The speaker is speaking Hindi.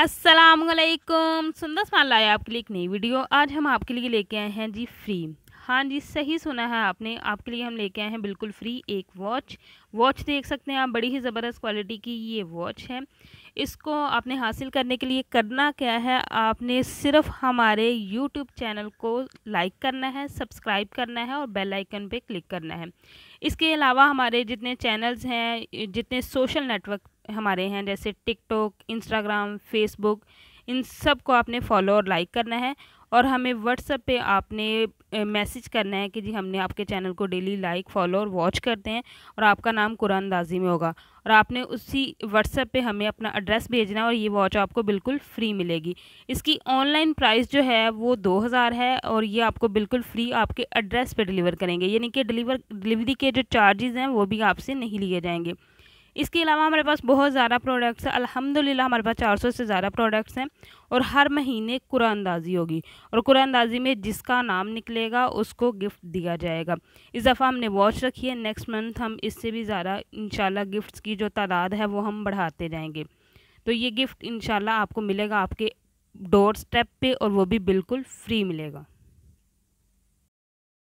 असलकुम सुंदर सवाल लाए आपके लिए एक नई वीडियो आज हम आपके लिए लेके आए हैं जी फ्री हाँ जी सही सुना है आपने आपके लिए हम लेके आए हैं बिल्कुल फ्री एक वॉच वॉच देख सकते हैं आप बड़ी ही ज़बरदस्त क्वालिटी की ये वॉच है इसको आपने हासिल करने के लिए करना क्या है आपने सिर्फ हमारे यूट्यूब चैनल को लाइक करना है सब्सक्राइब करना है और बेल आइकन पे क्लिक करना है इसके अलावा हमारे जितने चैनल्स हैं जितने सोशल नेटवर्क हमारे हैं जैसे टिकटॉक इंस्टाग्राम फेसबुक इन सब को आपने फॉलो और लाइक करना है और हमें व्हाट्सएप पे आपने मैसेज करना है कि जी हमने आपके चैनल को डेली लाइक फॉलो और वॉच करते हैं और आपका नाम कुरान दाजी में होगा और आपने उसी व्हाट्सएप पे हमें अपना एड्रेस भेजना और ये वॉच आपको बिल्कुल फ्री मिलेगी इसकी ऑनलाइन प्राइस जो है वो दो हज़ार है और ये आपको बिल्कुल फ्री आपके एड्रेस पर डिलीवर करेंगे यानी कि डिलीवर डिलीवरी के जो चार्जेज़ हैं वो भी आपसे नहीं लिए जाएंगे इसके अलावा हमारे पास बहुत ज़्यादा प्रोडक्ट्स हैं अल्हम्दुलिल्लाह हमारे पास चार सौ से ज़्यादा प्रोडक्ट्स हैं और हर महीने कुरानंदाजी होगी और कुरानंदाजी में जिसका नाम निकलेगा उसको गिफ्ट दिया जाएगा इस दफ़ा हमने वॉच रखी है नेक्स्ट मंथ हम इससे भी ज़्यादा इन गिफ्ट्स की जो तादाद है वो हम बढ़ाते जाएंगे तो ये गिफ्ट इन आपको मिलेगा आपके डोर स्टेप पर और वो भी बिल्कुल फ्री मिलेगा